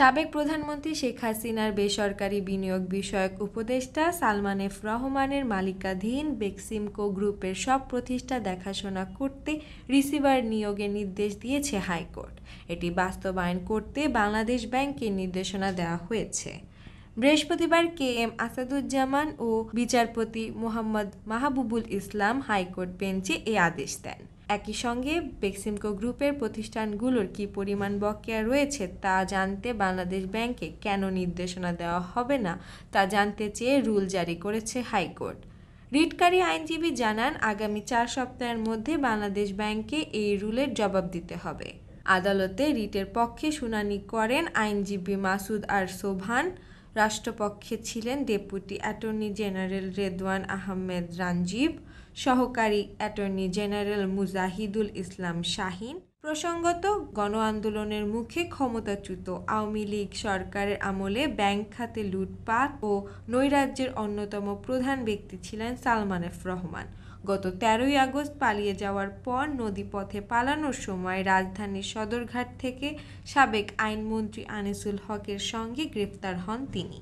সাবেক প্রধানমন্ত্রী শেখ হাসিনার বেসরকারি বিনিয়োগ বিষয়ক উপদেষ্টা সালমান এফ রহমানের মালিকাধীন বেক্সিমকো গ্রুপের সব প্রতিষ্ঠা দেখাশোনা করতে রিসিভার নিয়োগের নির্দেশ দিয়েছে হাইকোর্ট এটি বাস্তবায়ন করতে বাংলাদেশ ব্যাংকে নির্দেশনা দেওয়া হয়েছে বৃহস্পতিবার কে এম আসাদুজ্জামান ও বিচারপতি মোহাম্মদ মাহবুবুল ইসলাম হাইকোর্ট বেঞ্চে এ আদেশ দেন একই সঙ্গে বেক্সিমকো গ্রুপের প্রতিষ্ঠানগুলোর কি পরিমাণ বকেয়া রয়েছে তা জানতে বাংলাদেশ ব্যাংকে কেন নির্দেশনা দেওয়া হবে না তা জানতে চেয়ে রুল জারি করেছে হাইকোর্ট রিটকারী আইনজীবী জানান আগামী চার সপ্তাহের মধ্যে বাংলাদেশ ব্যাংকে এই রুলের জবাব দিতে হবে আদালতে রিটের পক্ষে শুনানি করেন আইনজীবী মাসুদ আর সোভান রাষ্ট্রপক্ষে ছিলেন deputy attorney general Redwan Ahmed Ranjib সহকারী অ্যাটর্নি জেনারেল মুজাহিদুল ইসলাম শাহিন প্রসঙ্গত গণ আন্দোলনের মুখে ক্ষমতাচ্যুত আওয়ামী লীগ সরকারের আমলে ব্যাংক খাতে লুটপাট ও নৈরাজ্যের অন্যতম প্রধান ব্যক্তি ছিলেন সালমান এফ রহমান গত তেরোই আগস্ট পালিয়ে যাওয়ার পর নদীপথে পালানোর সময় রাজধানীর সদরঘাট থেকে সাবেক আইনমন্ত্রী আনিসুল হকের সঙ্গে গ্রেফতার হন তিনি